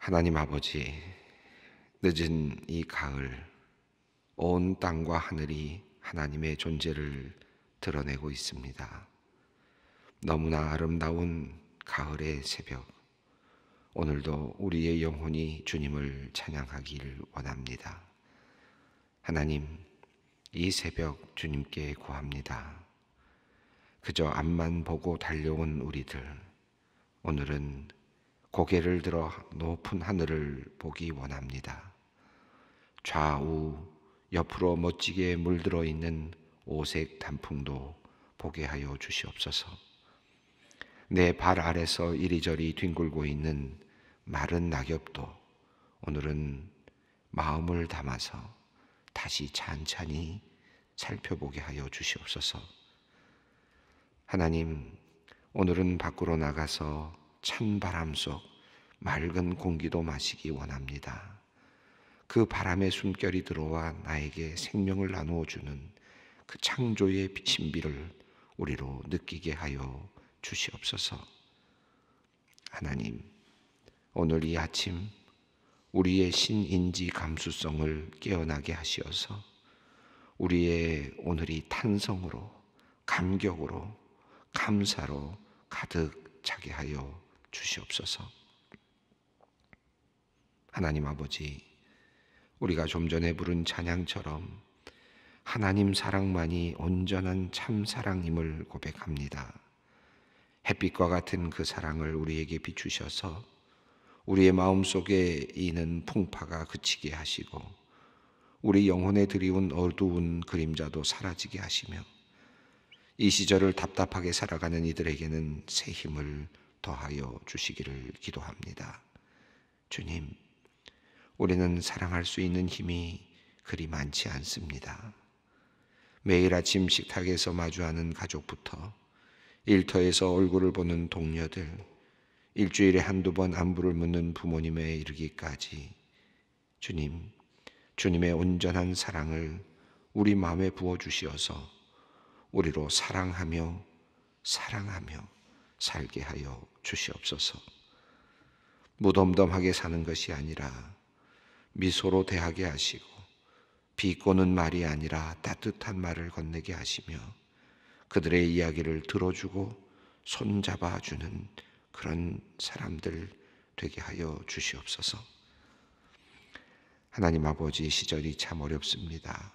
하나님 아버지, 늦은 이 가을, 온 땅과 하늘이 하나님의 존재를 드러내고 있습니다. 너무나 아름다운 가을의 새벽, 오늘도 우리의 영혼이 주님을 찬양하길 원합니다. 하나님, 이 새벽 주님께 구합니다. 그저 앞만 보고 달려온 우리들, 오늘은 고개를 들어 높은 하늘을 보기 원합니다. 좌우 옆으로 멋지게 물들어 있는 오색 단풍도 보게 하여 주시옵소서. 내 발 아래서 이리저리 뒹굴고 있는 마른 낙엽도 오늘은 마음을 담아서 다시 찬찬히 살펴보게 하여 주시옵소서. 하나님, 오늘은 밖으로 나가서 찬바람 속 맑은 공기도 마시기 원합니다. 그 바람의 숨결이 들어와 나에게 생명을 나누어 주는 그 창조의 신비를 우리로 느끼게 하여 주시옵소서. 하나님, 오늘 이 아침 우리의 신인지 감수성을 깨어나게 하시어서 우리의 오늘이 탄성으로 감격으로 감사로 가득 차게 하여 주시옵소서. 하나님 아버지, 우리가 좀 전에 부른 찬양처럼 하나님 사랑만이 온전한 참 사랑임을 고백합니다. 햇빛과 같은 그 사랑을 우리에게 비추셔서 우리의 마음 속에 있는 풍파가 그치게 하시고 우리 영혼에 드리운 어두운 그림자도 사라지게 하시며 이 시절을 답답하게 살아가는 이들에게는 새 힘을 더하여 주시기를 기도합니다. 주님, 우리는 사랑할 수 있는 힘이 그리 많지 않습니다. 매일 아침 식탁에서 마주하는 가족부터 일터에서 얼굴을 보는 동료들, 일주일에 한두 번 안부를 묻는 부모님에 이르기까지 주님, 주님의 온전한 사랑을 우리 마음에 부어 주시어서 우리로 사랑하며 사랑하며 살게 하여 주시옵소서. 무덤덤하게 사는 것이 아니라 미소로 대하게 하시고 비꼬는 말이 아니라 따뜻한 말을 건네게 하시며 그들의 이야기를 들어주고 손잡아 주는 그런 사람들 되게 하여 주시옵소서. 하나님 아버지 시절이 참 어렵습니다.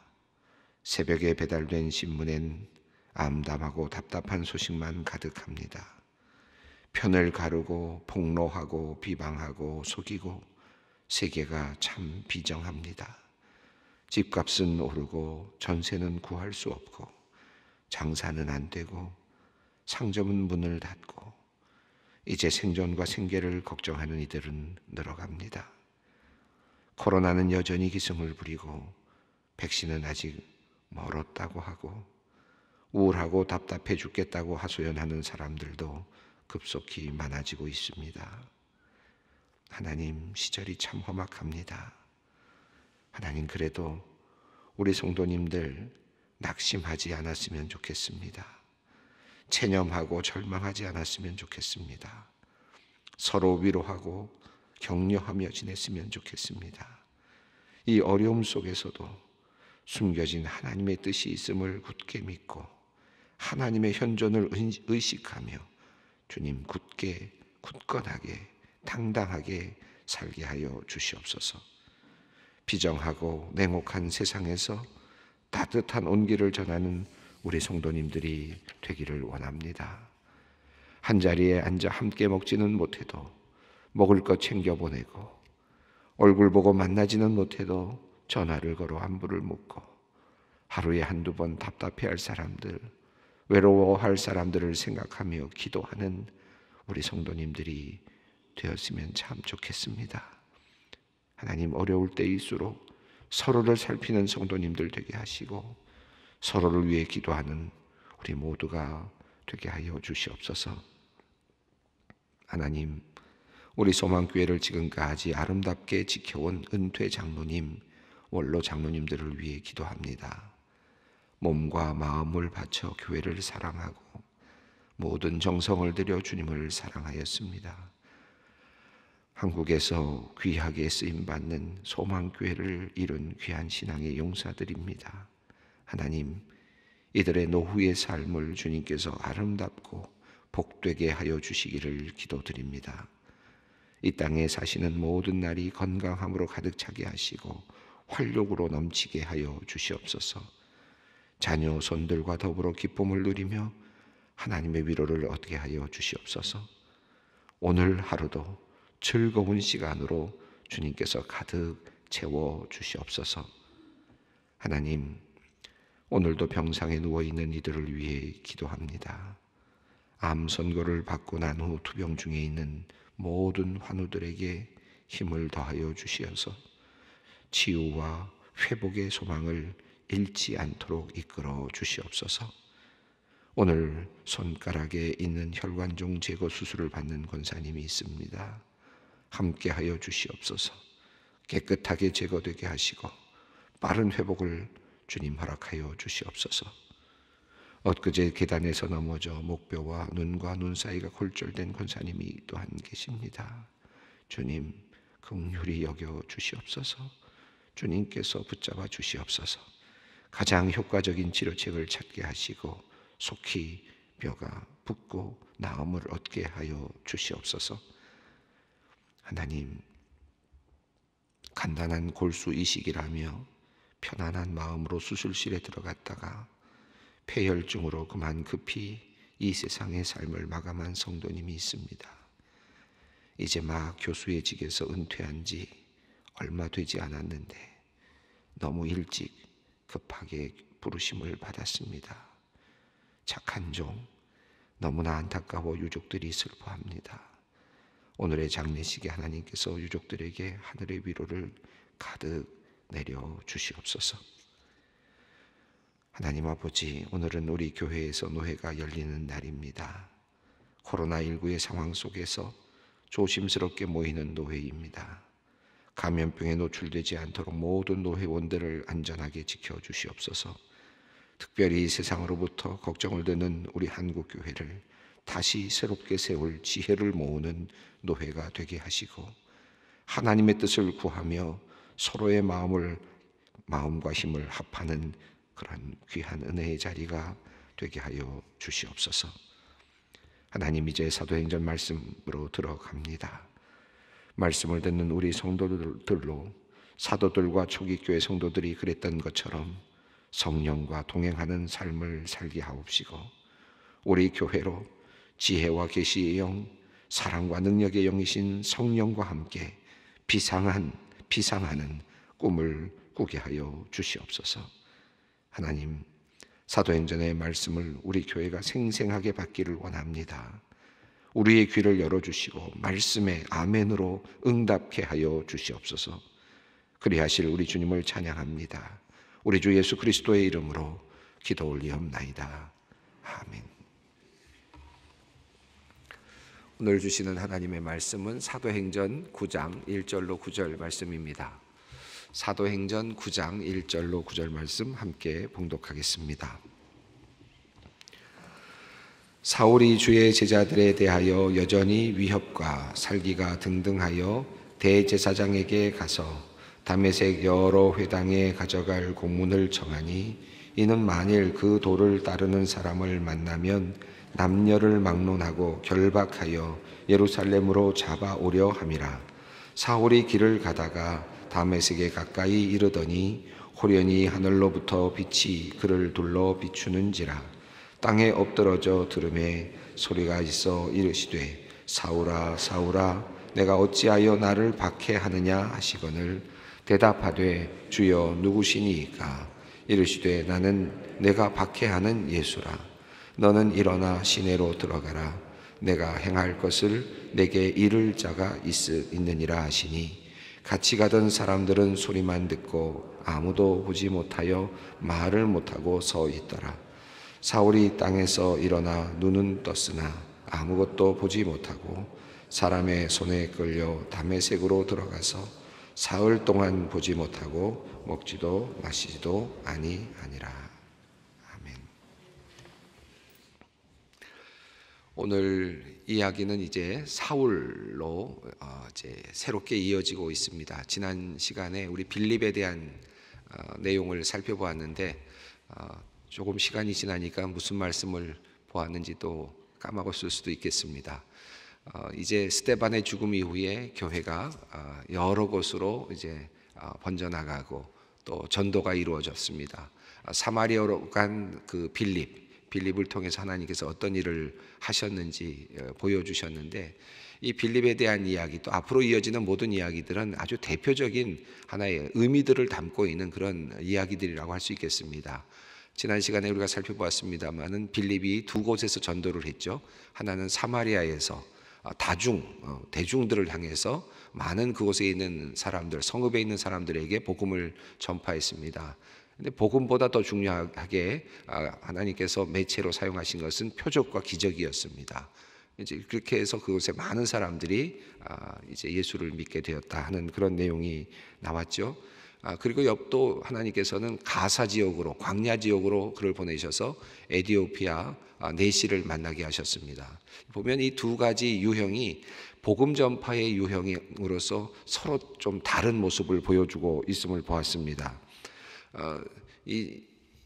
새벽에 배달된 신문엔 암담하고 답답한 소식만 가득합니다. 편을 가르고 폭로하고 비방하고 속이고 세계가 참 비정합니다. 집값은 오르고 전세는 구할 수 없고 장사는 안 되고 상점은 문을 닫고 이제 생존과 생계를 걱정하는 이들은 늘어갑니다. 코로나는 여전히 기승을 부리고 백신은 아직 멀었다고 하고 우울하고 답답해 죽겠다고 하소연하는 사람들도 급속히 많아지고 있습니다. 하나님, 시절이 참 험악합니다. 하나님, 그래도 우리 성도님들 낙심하지 않았으면 좋겠습니다. 체념하고 절망하지 않았으면 좋겠습니다. 서로 위로하고 격려하며 지냈으면 좋겠습니다. 이 어려움 속에서도 숨겨진 하나님의 뜻이 있음을 굳게 믿고 하나님의 현존을 의식하며 주님 굳게 굳건하게 당당하게 살게 하여 주시옵소서. 비정하고 냉혹한 세상에서 따뜻한 온기를 전하는 우리 성도님들이 되기를 원합니다. 한 자리에 앉아 함께 먹지는 못해도 먹을 것 챙겨 보내고 얼굴 보고 만나지는 못해도 전화를 걸어 안부를 묻고 하루에 한두 번 답답해할 사람들 외로워할 사람들을 생각하며 기도하는 우리 성도님들이 되었으면 참 좋겠습니다. 하나님 어려울 때일수록 서로를 살피는 성도님들 되게 하시고 서로를 위해 기도하는 우리 모두가 되게 하여 주시옵소서. 하나님, 우리 소망교회를 지금까지 아름답게 지켜온 은퇴 장로님, 원로 장로님들을 위해 기도합니다. 몸과 마음을 바쳐 교회를 사랑하고 모든 정성을 들여 주님을 사랑하였습니다. 한국에서 귀하게 쓰임 받는 소망교회를 이룬 귀한 신앙의 용사들입니다. 하나님, 이들의 노후의 삶을 주님께서 아름답고 복되게 하여 주시기를 기도드립니다. 이 땅에 사시는 모든 날이 건강함으로 가득 차게 하시고 활력으로 넘치게 하여 주시옵소서. 자녀 손들과 더불어 기쁨을 누리며 하나님의 위로를 얻게 하여 주시옵소서. 오늘 하루도 즐거운 시간으로 주님께서 가득 채워 주시옵소서. 하나님, 오늘도 병상에 누워 있는 이들을 위해 기도합니다. 암 선고를 받고 난 후 투병 중에 있는 모든 환우들에게 힘을 더하여 주시어서 치유와 회복의 소망을 잃지 않도록 이끌어 주시옵소서. 오늘 손가락에 있는 혈관종 제거 수술을 받는 권사님이 있습니다. 함께하여 주시옵소서. 깨끗하게 제거되게 하시고 빠른 회복을 주님 허락하여 주시옵소서. 엊그제 계단에서 넘어져 목뼈와 눈과 눈 사이가 골절된 권사님이 또한 계십니다. 주님 긍휼히 여겨 주시옵소서. 주님께서 붙잡아 주시옵소서. 가장 효과적인 치료책을 찾게 하시고 속히 뼈가 붓고 나음을 얻게 하여 주시옵소서. 하나님, 간단한 골수 이식이라며 편안한 마음으로 수술실에 들어갔다가 폐혈증으로 그만 급히 이 세상의 삶을 마감한 성도님이 있습니다. 이제 막 교수의 직에서 은퇴한 지 얼마 되지 않았는데 너무 일찍 급하게 부르심을 받았습니다. 착한 종, 너무나 안타까워 유족들이 슬퍼합니다. 오늘의 장례식에 하나님께서 유족들에게 하늘의 위로를 가득 내려 주시옵소서. 하나님 아버지, 오늘은 우리 교회에서 노회가 열리는 날입니다. 코로나19의 상황 속에서 조심스럽게 모이는 노회입니다. 감염병에 노출되지 않도록 모든 노회원들을 안전하게 지켜 주시옵소서. 특별히 세상으로부터 걱정을 드는 우리 한국 교회를 다시 새롭게 세울 지혜를 모으는 노회가 되게 하시고 하나님의 뜻을 구하며 서로의 마음을 마음과 힘을 합하는 그러한 귀한 은혜의 자리가 되게 하여 주시옵소서. 하나님 이제 사도행전 말씀으로 들어갑니다. 말씀을 듣는 우리 성도들로 사도들과 초기교회 성도들이 그랬던 것처럼 성령과 동행하는 삶을 살게 하옵시고 우리 교회로 지혜와 계시의 영, 사랑과 능력의 영이신 성령과 함께 비상한 비상하는 꿈을 꾸게 하여 주시옵소서. 하나님, 사도행전의 말씀을 우리 교회가 생생하게 받기를 원합니다. 우리의 귀를 열어주시고 말씀에 아멘으로 응답케 하여 주시옵소서. 그리하실 우리 주님을 찬양합니다. 우리 주 예수 그리스도의 이름으로 기도 올리옵나이다. 아멘. 오늘 주시는 하나님의 말씀은 사도행전 9장 1절로 9절 말씀입니다. 사도행전 9장 1절로 9절 말씀 함께 봉독하겠습니다. 사울이 주의 제자들에 대하여 여전히 위협과 살기가 등등하여 대제사장에게 가서 담에색 여러 회당에 가져갈 공문을 청하니 이는 만일 그 도를 따르는 사람을 만나면 남녀를 막론하고 결박하여 예루살렘으로 잡아오려 함이라. 사울이 길을 가다가 담메색에 가까이 이르더니 호련히 하늘로부터 빛이 그를 둘러 비추는지라. 땅에 엎드러져 들음에 소리가 있어 이르시되 사울아 사울아 내가 어찌하여 나를 박해하느냐 하시거늘 대답하되 주여 누구시니까 이르시되 나는 내가 박해하는 예수라 너는 일어나 시내로 들어가라 내가 행할 것을 내게 이를 자가 있느니라 하시니 같이 가던 사람들은 소리만 듣고 아무도 보지 못하여 말을 못하고 서 있더라 사울이 땅에서 일어나 눈은 떴으나 아무것도 보지 못하고 사람의 손에 끌려 담의색으로 들어가서 사흘 동안 보지 못하고 먹지도 마시지도 아니하니라. 아멘. 오늘 이야기는 이제 사울로 어, 이제 새롭게 이어지고 있습니다. 지난 시간에 우리 빌립에 대한 어, 내용을 살펴보았는데 어, 조금 시간이 지나니까 무슨 말씀을 보았는지도 까먹었을 수도 있겠습니다. 어, 이제 스테반의 죽음 이후에 교회가 어, 여러 곳으로 이제 어, 번져나가고 또 전도가 이루어졌습니다. 사마리아로 간 그 빌립, 빌립을 통해서 하나님께서 어떤 일을 하셨는지 보여주셨는데 이 빌립에 대한 이야기 또 앞으로 이어지는 모든 이야기들은 아주 대표적인 하나의 의미들을 담고 있는 그런 이야기들이라고 할 수 있겠습니다. 지난 시간에 우리가 살펴보았습니다만은 빌립이 두 곳에서 전도를 했죠. 하나는 사마리아에서 아, 다중 어, 대중들을 향해서 많은 그곳에 있는 사람들 성읍에 있는 사람들에게 복음을 전파했습니다. 근데 복음보다 더 중요하게 아, 하나님께서 매체로 사용하신 것은 표적과 기적이었습니다. 이제 그렇게 해서 그곳에 많은 사람들이 아, 이제 예수를 믿게 되었다 하는 그런 내용이 나왔죠. 아, 그리고 옆도 하나님께서는 가사 지역으로 광야 지역으로 그를 보내셔서 에디오피아 아, 네시를 만나게 하셨습니다. 보면 이 두 가지 유형이 복음 전파의 유형으로서 서로 좀 다른 모습을 보여주고 있음을 보았습니다. 어, 이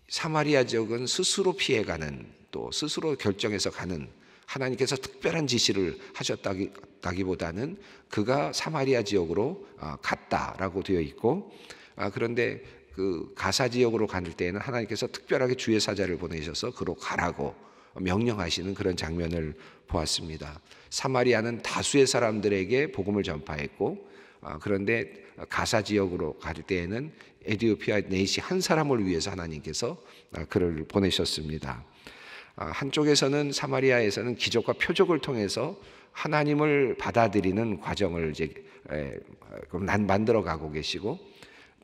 사마리아 지역은 스스로 피해가는 또 스스로 결정해서 가는 하나님께서 특별한 지시를 하셨다기보다는 그가 사마리아 지역으로 아, 갔다라고 되어 있고 아, 그런데 그 가사 지역으로 갈 때에는 하나님께서 특별하게 주의 사자를 보내셔서 그로 가라고 명령하시는 그런 장면을 보았습니다. 사마리아는 다수의 사람들에게 복음을 전파했고 아, 그런데 가사 지역으로 갈 때에는 에디오피아 네시 한 사람을 위해서 하나님께서 아, 그를 보내셨습니다. 아, 한쪽에서는 사마리아에서는 기적과 표적을 통해서 하나님을 받아들이는 과정을 이제 난 만들어 가고 계시고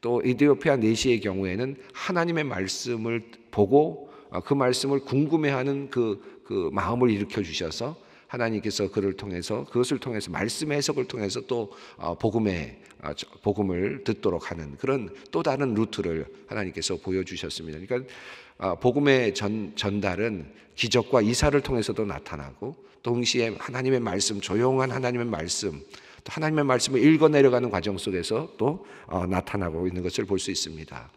또 이디오피아 내시의 경우에는 하나님의 말씀을 보고 어, 그 말씀을 궁금해하는 그, 그 마음을 일으켜 주셔서 하나님께서 그를 통해서 그것을 통해서 말씀의 해석을 통해서 또 어, 복음의 어, 복음을 듣도록 하는 그런 또 다른 루트를 하나님께서 보여주셨습니다. 그러니까 복음의 전, 전달은 기적과 이사를 통해서도 나타나고 동시에 하나님의 말씀 조용한 하나님의 말씀 하나님의 말씀을 읽어 내려가는 과정 속에서 또 어, 나타나고 있는 것을 볼 수 있습니다.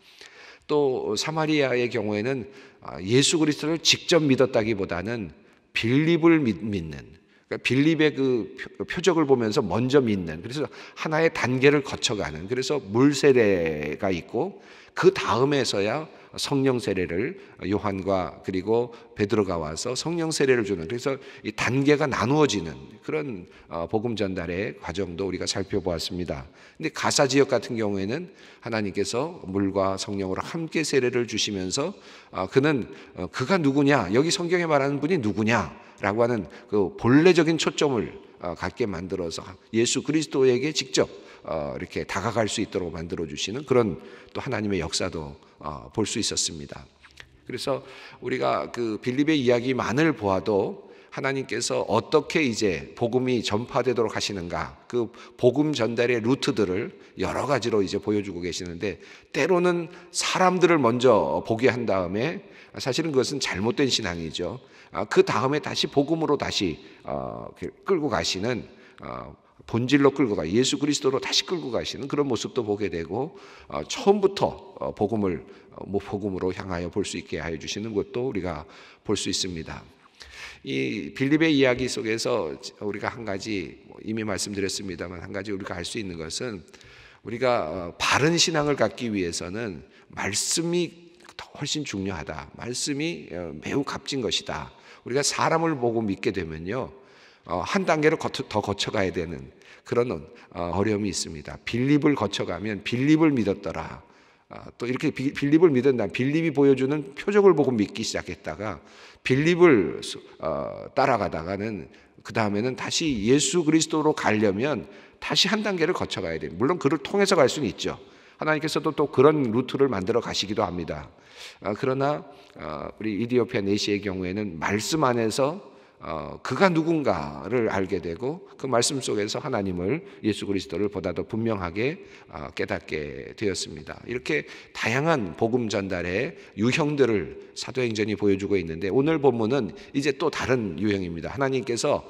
또 사마리아의 경우에는 아, 예수 그리스도를 직접 믿었다기보다는 빌립을 믿는 그러니까 빌립의 그 표적을 보면서 먼저 믿는 그래서 하나의 단계를 거쳐가는 그래서 물세례가 있고 그 다음에서야 성령 세례를 요한과 그리고 베드로가 와서 성령 세례를 주는 그래서 이 단계가 나누어지는 그런 어, 복음 전달의 과정도 우리가 살펴보았습니다. 근데 가사 지역 같은 경우에는 하나님께서 물과 성령으로 함께 세례를 주시면서 어, 그는 어, 그가 누구냐 여기 성경에 말하는 분이 누구냐라고 하는 그 본래적인 초점을 갖게 만들어서 예수 그리스도에게 직접 어, 이렇게 다가갈 수 있도록 만들어 주시는 그런 또 하나님의 역사도 어, 볼수 있었습니다. 그래서 우리가 그 빌립의 이야기만을 보아도 하나님께서 어떻게 이제 복음이 전파되도록 하시는가 그 복음 전달의 루트들을 여러 가지로 이제 보여주고 계시는데 때로는 사람들을 먼저 보게 한 다음에 사실은 그것은 잘못된 신앙이죠. 아, 그 다음에 다시 복음으로 다시 어, 끌고 가시는 본질로 끌고 가 예수 그리스도로 다시 끌고 가시는 그런 모습도 보게 되고 어, 처음부터 어, 복음을 어, 뭐 복음으로 향하여 볼 수 있게 하여 주시는 것도 우리가 볼 수 있습니다. 이 빌립의 이야기 속에서 우리가 한 가지 뭐 이미 말씀드렸습니다만 한 가지 우리가 알 수 있는 것은 우리가 바른 신앙을 갖기 위해서는 말씀이 훨씬 중요하다. 말씀이 매우 값진 것이다. 우리가 사람을 보고 믿게 되면요. 어, 한 단계를 더 거쳐가야 되는 그런 어, 어려움이 있습니다. 빌립을 거쳐가면 빌립을 믿었더라. 어, 또 이렇게 빌립을 믿은 다 빌립이 보여주는 표적을 보고 믿기 시작했다가 빌립을 따라가다가는 그 다음에는 다시 예수 그리스도로 가려면 다시 한 단계를 거쳐가야 됩 물론 그를 통해서 갈 수는 있죠. 하나님께서도 또 그런 루트를 만들어 가시기도 합니다. 그러나 우리 이디오피아 내시의 경우에는 말씀 안에서 어, 그가 누군가를 알게 되고 그 말씀 속에서 하나님을 예수 그리스도를 보다 더 분명하게 어, 깨닫게 되었습니다. 이렇게 다양한 복음 전달의 유형들을 사도행전이 보여주고 있는데 오늘 본문은 이제 또 다른 유형입니다. 하나님께서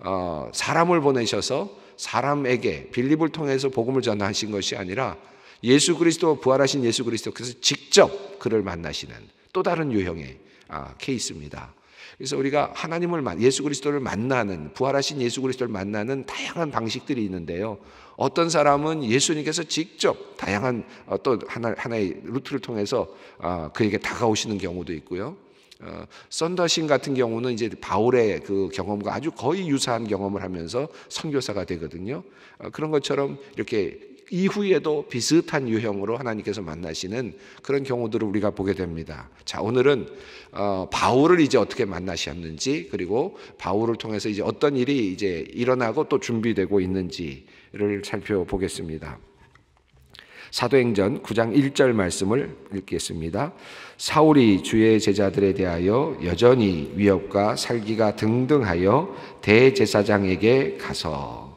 어, 사람을 보내셔서 사람에게 빌립을 통해서 복음을 전하신 것이 아니라 예수 그리스도 부활하신 예수 그리스도께서 직접 그를 만나시는 또 다른 유형의 아, 케이스입니다. 그래서 우리가 하나님을 예수 그리스도를 만나는 부활하신 예수 그리스도를 만나는 다양한 방식들이 있는데요. 어떤 사람은 예수님께서 직접 다양한 어, 또 하나, 하나의 루트를 통해서 아, 그에게 다가오시는 경우도 있고요. 어, 썬더신 같은 경우는 이제 바울의 그 경험과 아주 거의 유사한 경험을 하면서 선교사가 되거든요. 어, 그런 것처럼 이렇게 이후에도 비슷한 유형으로 하나님께서 만나시는 그런 경우들을 우리가 보게 됩니다. 자, 오늘은 어, 바울을 이제 어떻게 만나셨는지 그리고 바울을 통해서 이제 어떤 일이 이제 일어나고 또 준비되고 있는지를 살펴보겠습니다. 사도행전 9장 1절 말씀을 읽겠습니다. 사울이 주의 제자들에 대하여 여전히 위협과 살기가 등등하여 대제사장에게 가서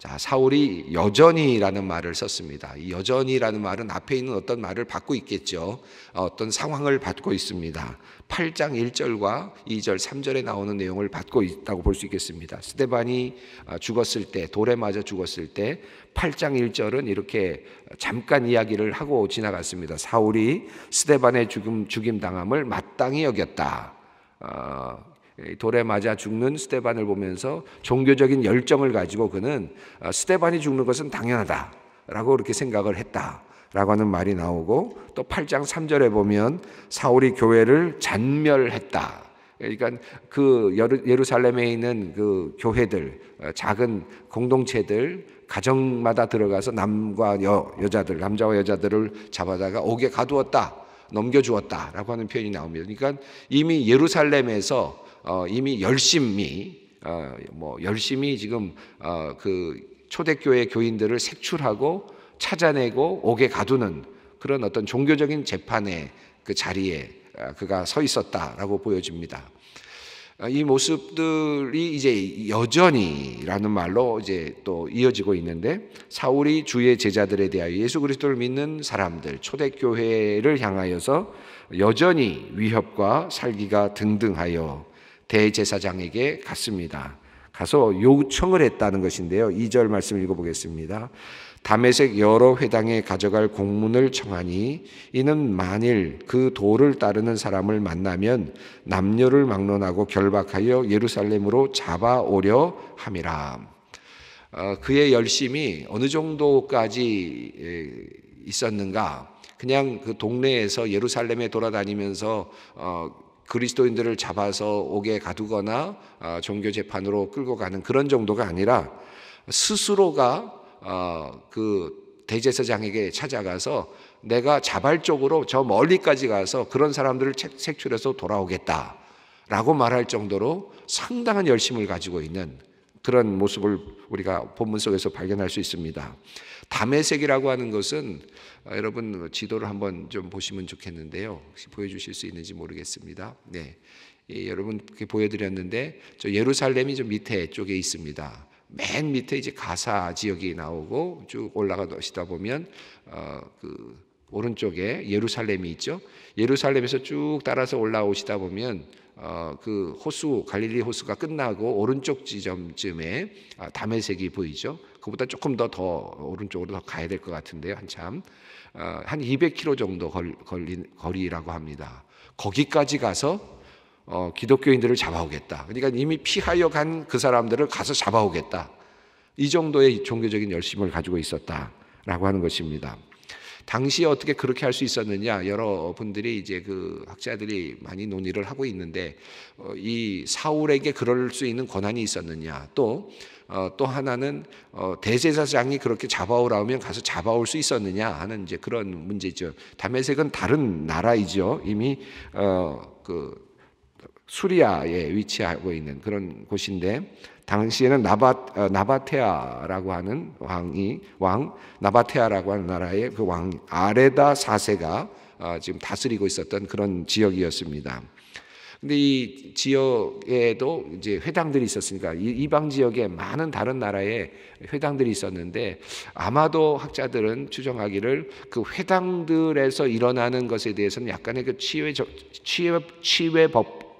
자, 사울이 여전히라는 말을 썼습니다. 이 여전히라는 말은 앞에 있는 어떤 말을 받고 있겠죠. 어, 어떤 상황을 받고 있습니다. 8장 1절과 2절, 3절에 나오는 내용을 받고 있다고 볼 수 있겠습니다. 스테반이 어, 죽었을 때, 돌에 맞아 죽었을 때 8장 1절은 이렇게 잠깐 이야기를 하고 지나갔습니다. 사울이 스테반의 죽임, 죽임 당함을 마땅히 여겼다. 어, 돌에 맞아 죽는 스테반을 보면서 종교적인 열정을 가지고 그는 어, 스테반이 죽는 것은 당연하다라고 그렇게 생각을 했다. 라고 하는 말이 나오고 또 8장 3절에 보면 사울이 교회를 잔멸했다. 그러니까 그 예루살렘에 있는 그 교회들, 어, 작은 공동체들, 가정마다 들어가서 남과 여, 여자들, 남자와 여자들을 잡아다가 옥에 가두었다, 넘겨주었다 라고 하는 표현이 나옵니다. 그러니까 이미 예루살렘에서 어, 이미 열심히 어, 뭐 열심히 지금 어, 그 초대교회 교인들을 색출하고 찾아내고 옥에 가두는 그런 어떤 종교적인 재판의 그 자리에 그가 서 있었다라고 보여집니다. 이 모습들이 이제 여전히라는 말로 이제 또 이어지고 있는데 사울이 주의 제자들에 대하여 예수 그리스도를 믿는 사람들 초대교회를 향하여서 여전히 위협과 살기가 등등하여 대제사장에게 갔습니다. 가서 요청을 했다는 것인데요. 2절 말씀 읽어보겠습니다. 담에색 여러 회당에 가져갈 공문을 청하니 이는 만일 그 도를 따르는 사람을 만나면 남녀를 막론하고 결박하여 예루살렘으로 잡아오려 함이라. 어, 그의 열심이 어느 정도까지 있었는가? 그냥 그 동네에서 예루살렘에 돌아다니면서 어, 그리스도인들을 잡아서 옥에 가두거나 아, 종교 재판으로 끌고 가는 그런 정도가 아니라 스스로가 아, 그 대제사장에게 찾아가서 내가 자발적으로 저 멀리까지 가서 그런 사람들을 색출해서 돌아오겠다라고 말할 정도로 상당한 열심을 가지고 있는 그런 모습을 우리가 본문 속에서 발견할 수 있습니다. 담의색이라고 하는 것은 어, 여러분 뭐 지도를 한번 좀 보시면 좋겠는데요. 혹시 보여주실 수 있는지 모르겠습니다. 네. 예, 여러분께 보여드렸는데 저 예루살렘이 좀 밑에 쪽에 있습니다. 맨 밑에 이제 가사 지역이 나오고 쭉 올라가시다 보면 어, 그 오른쪽에 예루살렘이 있죠. 예루살렘에서 쭉 따라서 올라오시다 보면 어, 그 호수 갈릴리 호수가 끝나고 오른쪽 지점쯤에 아, 담에색이 보이죠. 그보다 조금 더 더 오른쪽으로 더 가야 될 것 같은데요. 한참 어, 한 200km 정도 걸, 걸린 거리라고 합니다. 거기까지 가서 어, 기독교인들을 잡아오겠다. 그러니까 이미 피하여 간 그 사람들을 가서 잡아오겠다. 이 정도의 종교적인 열심을 가지고 있었다라고 하는 것입니다. 당시에 어떻게 그렇게 할 수 있었느냐 여러분들이 이제 그 학자들이 많이 논의를 하고 있는데 어, 이 사울에게 그럴 수 있는 권한이 있었느냐 또 어, 또 하나는 어, 대제사장이 그렇게 잡아오라 면 가서 잡아올 수 있었느냐 하는 이제 그런 문제죠. 다메섹은 다른 나라이죠. 이미 어, 그 수리아에 위치하고 있는 그런 곳인데 당시에는 나바 어, 나바테아라고 하는 왕이 왕 나바테아라고 하는 나라의 그 왕 아레다 사세가 어, 지금 다스리고 있었던 그런 지역이었습니다. 근데 이 지역에도 이제 회당들이 있었으니까 이방 지역에 많은 다른 나라의 회당들이 있었는데 아마도 학자들은 추정하기를 그 회당들에서 일어나는 것에 대해서는 약간의 그 치외 치외 치외법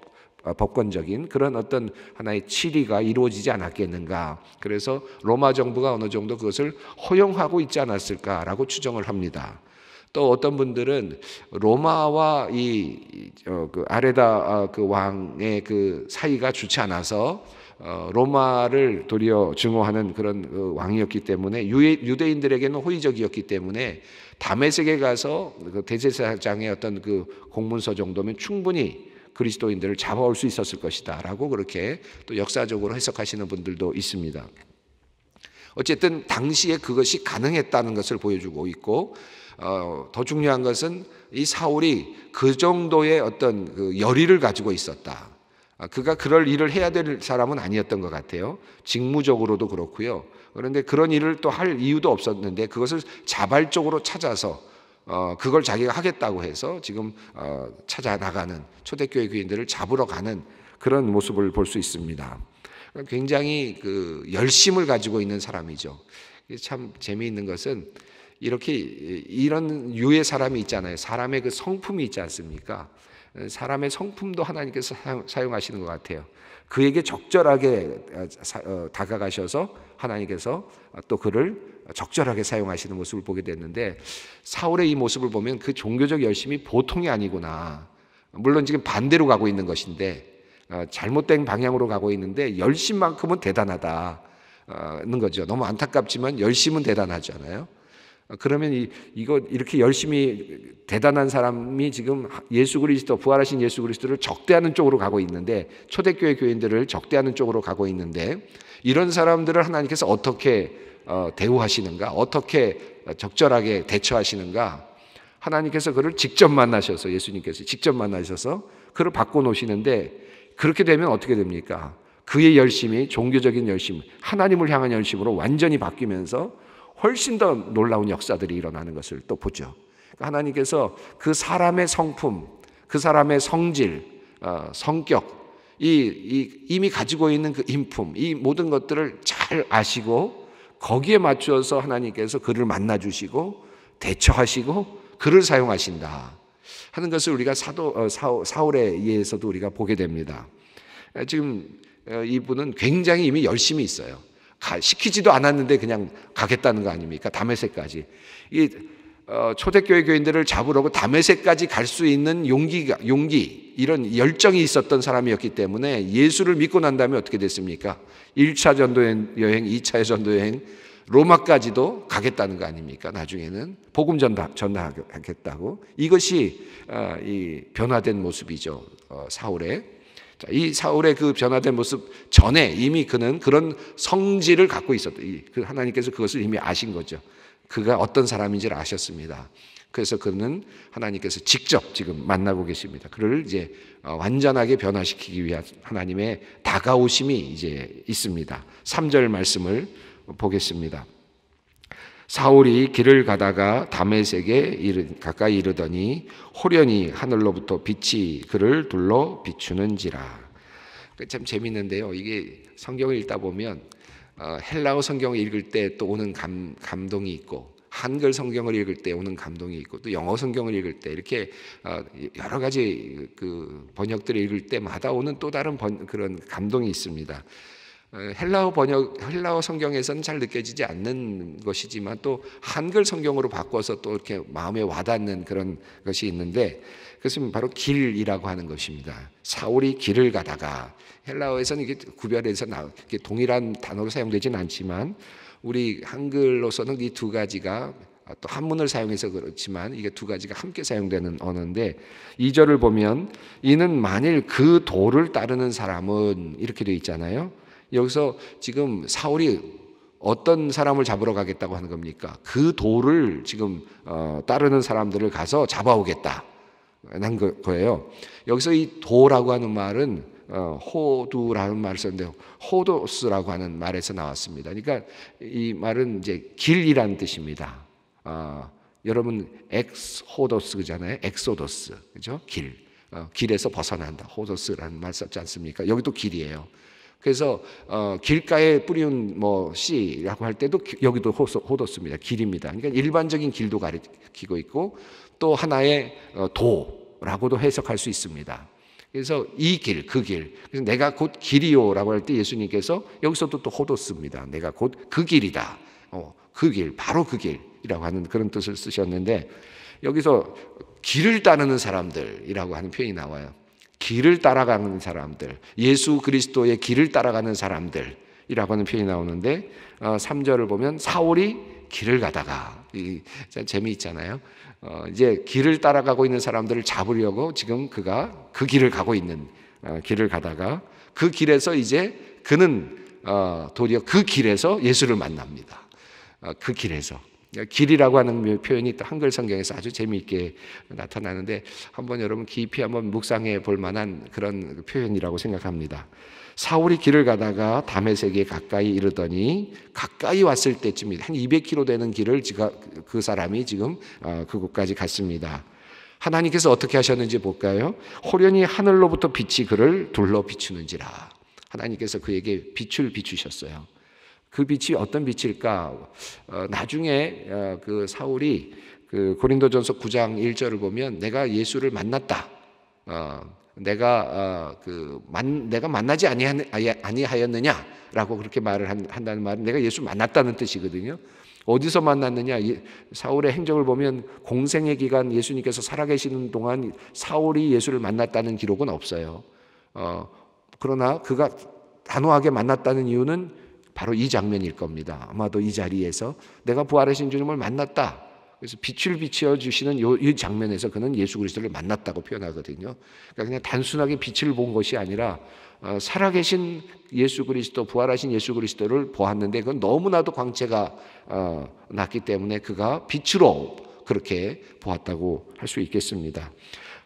어, 법권적인 그런 어떤 하나의 치리가 이루어지지 않았겠는가. 그래서 로마 정부가 어느 정도 그것을 허용하고 있지 않았을까라고 추정을 합니다. 또 어떤 분들은 로마와 이 어, 그 아레다 아, 그 왕의 그 사이가 좋지 않아서 어, 로마를 도리어 증오하는 그런 그 왕이었기 때문에 유대인들에게는 호의적이었기 때문에 담에색에 가서 그 대제사장의 어떤 그 공문서 정도면 충분히 그리스도인들을 잡아올 수 있었을 것이다라고 그렇게 또 역사적으로 해석하시는 분들도 있습니다. 어쨌든 당시에 그것이 가능했다는 것을 보여주고 있고 어, 더 중요한 것은 이 사울이 그 정도의 어떤 그 열의를 가지고 있었다. 아, 그가 그럴 일을 해야 될 사람은 아니었던 것 같아요. 직무적으로도 그렇고요. 그런데 그런 일을 또 할 이유도 없었는데 그것을 자발적으로 찾아서 어, 그걸 자기가 하겠다고 해서 지금 어, 찾아 나가는 초대교회 교인들을 잡으러 가는 그런 모습을 볼 수 있습니다. 굉장히 그 열심을 가지고 있는 사람이죠. 참 재미있는 것은 이렇게 이런 유의 사람이 있잖아요. 사람의 그 성품이 있지 않습니까? 사람의 성품도 하나님께서 사용하시는 것 같아요. 그에게 적절하게 어, 어, 다가가셔서 하나님께서 또 그를 적절하게 사용하시는 모습을 보게 됐는데 사울의 이 모습을 보면 그 종교적 열심이 보통이 아니구나. 물론 지금 반대로 가고 있는 것인데 어, 잘못된 방향으로 가고 있는데 열심만큼은 대단하다는 거죠. 너무 안타깝지만 열심은 대단하잖아요. 어, 그러면 이, 이거 이렇게 열심히 대단한 사람이 지금 예수 그리스도 부활하신 예수 그리스도를 적대하는 쪽으로 가고 있는데 초대교회 교인들을 적대하는 쪽으로 가고 있는데 이런 사람들을 하나님께서 어떻게 어, 대우하시는가? 어떻게 적절하게 대처하시는가? 하나님께서 그를 직접 만나셔서 예수님께서 직접 만나셔서 그를 바꿔 놓으시는데 그렇게 되면 어떻게 됩니까? 그의 열심이 종교적인 열심, 하나님을 향한 열심으로 완전히 바뀌면서 훨씬 더 놀라운 역사들이 일어나는 것을 또 보죠. 그러니까 하나님께서 그 사람의 성품, 그 사람의 성질, 어, 성격, 이, 이 이미 가지고 있는 그 인품, 이 모든 것들을 잘 아시고 거기에 맞추어서 하나님께서 그를 만나 주시고 대처하시고 그를 사용하신다 하는 것을 우리가 사도 어, 사울에 의해서도 우리가 보게 됩니다. 지금 어, 이분은 굉장히 이미 열심히 있어요. 시키지도 않았는데 그냥 가겠다는 거 아닙니까? 담에세까지. 이 어, 초대교회 교인들을 잡으려고 담에세까지 갈 수 있는 용기가 용기 이런 열정이 있었던 사람이었기 때문에 예수를 믿고 난 다음에 어떻게 됐습니까? 1차 전도 여행, 2차 전도 여행 로마까지도 가겠다는 거 아닙니까? 나중에는 복음 전다 전하겠다고 이것이 어, 이 변화된 모습이죠. 어, 사울의 이 사울의 그 변화된 모습 전에 이미 그는 그런 성질을 갖고 있었다. 그 하나님께서 그것을 이미 아신 거죠. 그가 어떤 사람인지를 아셨습니다. 그래서 그는 하나님께서 직접 지금 만나고 계십니다. 그를 이제 어, 완전하게 변화시키기 위한 하나님의 다가오심이 이제 있습니다. 3절 말씀을 보겠습니다. 사울이 길을 가다가 담메섹에 가까이 이르더니 호련히 하늘로부터 빛이 그를 둘러 비추는지라. 그 참 재밌는데요. 이게 성경을 읽다 보면 어, 헬라어 성경을 읽을 때 또 오는 감, 감동이 있고 한글 성경을 읽을 때 오는 감동이 있고 또 영어 성경을 읽을 때 이렇게 어, 여러 가지 그 번역들을 읽을 때마다 오는 또 다른 번, 그런 감동이 있습니다. 어, 헬라어 번역, 헬라어 성경에서는 잘 느껴지지 않는 것이지만 또 한글 성경으로 바꿔서 또 이렇게 마음에 와닿는 그런 것이 있는데 그것은 바로 길이라고 하는 것입니다. 사울이 길을 가다가 헬라어에서는 이게 구별해서 나, 이게 동일한 단어로 사용되진 않지만 우리 한글로서는 이 두 가지가 또 한문을 사용해서 그렇지만 이게 두 가지가 함께 사용되는 언어인데 이절을 보면 이는 만일 그 도를 따르는 사람은 이렇게 되어 있잖아요. 여기서 지금 사울이 어떤 사람을 잡으러 가겠다고 하는 겁니까? 그 도를 지금 어, 따르는 사람들을 가서 잡아오겠다. 한 거예요. 여기서 이 도라고 하는 말은 어, 호두라는 말을 썼는데 호도스라고 하는 말에서 나왔습니다. 그러니까 이 말은 이제 길이란 뜻입니다. 아, 여러분 엑소도스 잖아요 엑소도스 그죠? 길. 어, 길에서 벗어난다. 호도스라는 말 썼지 않습니까? 여기도 길이에요. 그래서 어, 길가에 뿌리운 뭐 씨라고 할 때도 기, 여기도 호도스입니다. 소호 길입니다. 그러니까 일반적인 길도 가리키고 있고 또 하나의 어, 도라고도 해석할 수 있습니다. 그래서 이 길, 그 길. 그래서 내가 곧 길이요라고 할 때 예수님께서 여기서도 또 호도스입니다. 내가 곧 그 길이다. 어, 그 길, 바로 그 길이라고 하는 그런 뜻을 쓰셨는데 여기서 길을 따르는 사람들이라고 하는 표현이 나와요. 길을 따라가는 사람들, 예수 그리스도의 길을 따라가는 사람들이라고 하는 표현이 나오는데 3절을 어, 보면 사울이 길을 가다가 이, 재미있잖아요. 어, 이제 길을 따라가고 있는 사람들을 잡으려고 지금 그가 그 길을 가고 있는 어, 길을 가다가 그 길에서 이제 그는 도리어 그 길에서 예수를 만납니다. 그 길에서 길이라고 하는 표현이 또 한글 성경에서 아주 재미있게 나타나는데 한번 여러분 깊이 한번 묵상해 볼 만한 그런 표현이라고 생각합니다. 사울이 길을 가다가 담의세계에 가까이 이르더니 가까이 왔을 때쯤이다. 한 200km 되는 길을 그 사람이 지금 어, 그곳까지 갔습니다. 하나님께서 어떻게 하셨는지 볼까요? 호련히 하늘로부터 빛이 그를 둘러 비추는지라. 하나님께서 그에게 빛을 비추셨어요. 그 빛이 어떤 빛일까? 어, 나중에 어, 그 사울이 그 고린도전서 9장 1절을 보면 내가 예수를 만났다. 어, 내가 어, 그 만, 내가 만나지 아니하, 아니하였느냐라고 그렇게 말을 한, 다는 말은 내가 예수 만났다는 뜻이거든요. 어디서 만났느냐? 예, 사울의 행적을 보면 공생의 기간 예수님께서 살아계시는 동안 사울이 예수를 만났다는 기록은 없어요. 어, 그러나 그가 단호하게 만났다는 이유는 바로 이 장면일 겁니다. 아마도 이 자리에서 내가 부활하신 주님을 만났다. 그래서 빛을 비치어 주시는 이 장면에서 그는 예수 그리스도를 만났다고 표현하거든요. 그러니까 그냥 단순하게 빛을 본 것이 아니라 어, 살아계신 예수 그리스도, 부활하신 예수 그리스도를 보았는데 그건 너무나도 광채가 어, 났기 때문에 그가 빛으로 그렇게 보았다고 할 수 있겠습니다.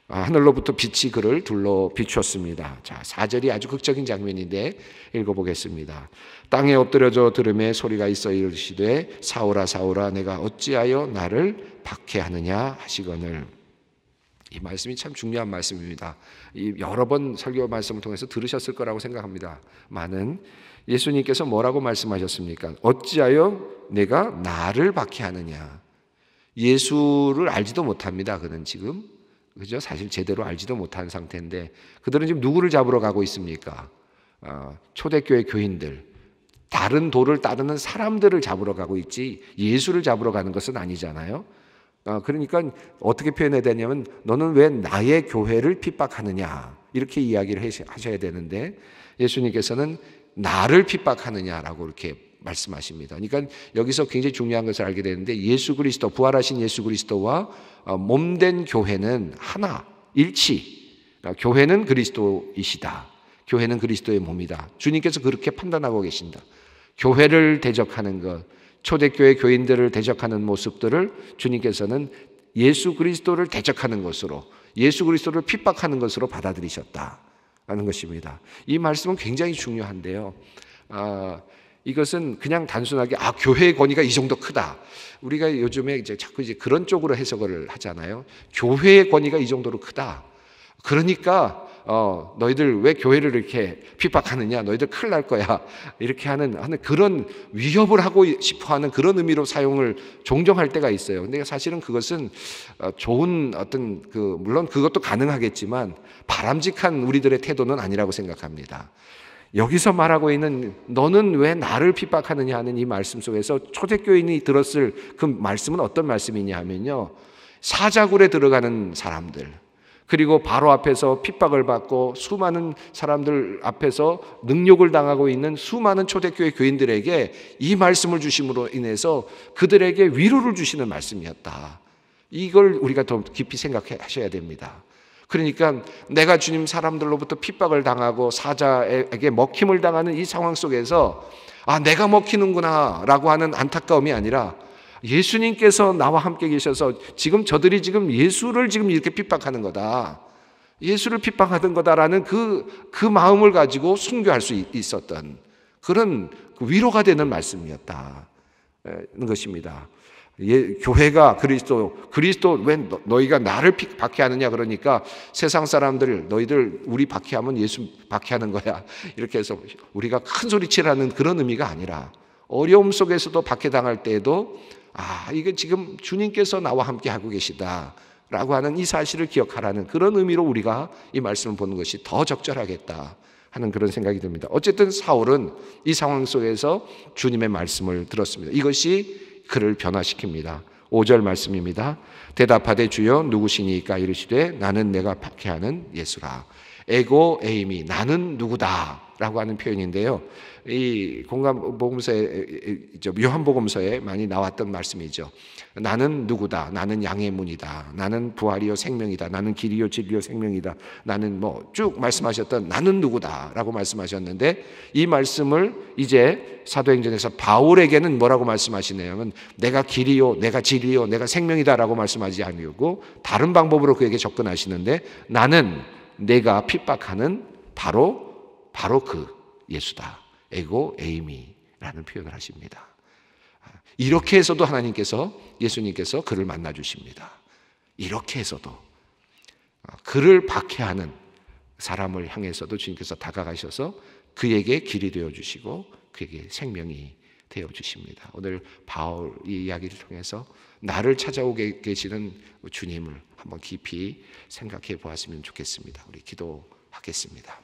어, 하늘로부터 빛이 그를 둘러 비추었습니다. 자, 4절이 아주 극적인 장면인데 읽어보겠습니다. 땅에 엎드려져 들음에 소리가 있어 이르시되 사오라 사오라 내가 어찌하여 나를 박해하느냐 하시거늘 이 말씀이 참 중요한 말씀입니다. 여러 번 설교 말씀을 통해서 들으셨을 거라고 생각합니다. 많은 예수님께서 뭐라고 말씀하셨습니까? 어찌하여 내가 나를 박해하느냐 예수를 알지도 못합니다. 그는 지금 그죠? 사실 제대로 알지도 못한 상태인데 그들은 지금 누구를 잡으러 가고 있습니까? 어, 초대교회 교인들, 다른 도를 따르는 사람들을 잡으러 가고 있지 예수를 잡으러 가는 것은 아니잖아요. 어, 그러니까 어떻게 표현해야 되냐면 너는 왜 나의 교회를 핍박하느냐 이렇게 이야기를 하셔야 되는데 예수님께서는 나를 핍박하느냐라고 이렇게 말씀하십니다. 그러니까 여기서 굉장히 중요한 것을 알게 되는데 예수 그리스도 부활하신 예수 그리스도와 어, 몸된 교회는 하나 일치. 그러니까 교회는 그리스도이시다. 교회는 그리스도의 몸이다. 주님께서 그렇게 판단하고 계신다. 교회를 대적하는 것, 초대교회 교인들을 대적하는 모습들을 주님께서는 예수 그리스도를 대적하는 것으로 예수 그리스도를 핍박하는 것으로 받아들이셨다라는 것입니다. 이 말씀은 굉장히 중요한데요. 아, 이것은 그냥 단순하게 아 교회의 권위가 이 정도 크다. 우리가 요즘에 이제 자꾸 이제 그런 쪽으로 해석을 하잖아요. 교회의 권위가 이 정도로 크다. 그러니까 어, 너희들 왜 교회를 이렇게 핍박하느냐, 너희들 큰일 날 거야. 이렇게 하는, 하는 그런 위협을 하고 싶어 하는 그런 의미로 사용을 종종 할 때가 있어요. 근데 사실은 그것은 어, 좋은 어떤 그, 물론 그것도 가능하겠지만 바람직한 우리들의 태도는 아니라고 생각합니다. 여기서 말하고 있는 너는 왜 나를 핍박하느냐 하는 이 말씀 속에서 초대교인이 들었을 그 말씀은 어떤 말씀이냐 하면요. 사자굴에 들어가는 사람들, 그리고 바로 앞에서 핍박을 받고 수많은 사람들 앞에서 능욕을 당하고 있는 수많은 초대교회 교인들에게 이 말씀을 주심으로 인해서 그들에게 위로를 주시는 말씀이었다. 이걸 우리가 더 깊이 생각하셔야 됩니다. 그러니까 내가 주님 사람들로부터 핍박을 당하고 사자에게 먹힘을 당하는 이 상황 속에서 아, 내가 먹히는구나 라고 하는 안타까움이 아니라 예수님께서 나와 함께 계셔서 지금 저들이 지금 예수를 지금 이렇게 핍박하는 거다. 예수를 핍박하던 거다라는 그, 그 마음을 가지고 순교할 수 있었던 그런 그 위로가 되는 말씀이었다는 것입니다. 예, 교회가 그리스도 그리스도 왜 너, 희가 나를 박해하느냐 그러니까 세상 사람들 너희들 우리 박해하면 예수 박해하는 거야 이렇게 해서 우리가 큰 소리 치라는 그런 의미가 아니라 어려움 속에서도 박해당할 때에도 아 이게 지금 주님께서 나와 함께 하고 계시다. 라고 하는 이 사실을 기억하라는 그런 의미로 우리가 이 말씀을 보는 것이 더 적절하겠다 하는 그런 생각이 듭니다. 어쨌든 사울은 이 상황 속에서 주님의 말씀을 들었습니다. 이것이 그를 변화시킵니다. 5절 말씀입니다. 대답하되 주여 누구시니까 이르시되 나는 내가 박해하는 예수라. 에고 에임이 나는 누구다. 라고 하는 표현인데요. 이 공간복음서에, 요한복음서에 많이 나왔던 말씀이죠. 나는 누구다. 나는 양의 문이다. 나는 부활이요 생명이다. 나는 길이요 진리요 생명이다. 나는 뭐 쭉 말씀하셨던 나는 누구다. 라고 말씀하셨는데 이 말씀을 이제 사도행전에서 바울에게는 뭐라고 말씀하시냐면 내가 길이요, 내가 진리요, 내가 생명이다. 라고 말씀하지 않고 다른 방법으로 그에게 접근하시는데 나는 내가 핍박하는 바로 바로 그 예수다. 에고 에이미라는 표현을 하십니다. 이렇게 해서도 하나님께서 예수님께서 그를 만나 주십니다. 이렇게 해서도 그를 박해하는 사람을 향해서도 주님께서 다가가셔서 그에게 길이 되어 주시고 그에게 생명이 되어 주십니다. 오늘 바울 이 이야기를 통해서 나를 찾아오게 계시는 주님을 한번 깊이 생각해 보았으면 좋겠습니다. 우리 기도하겠습니다.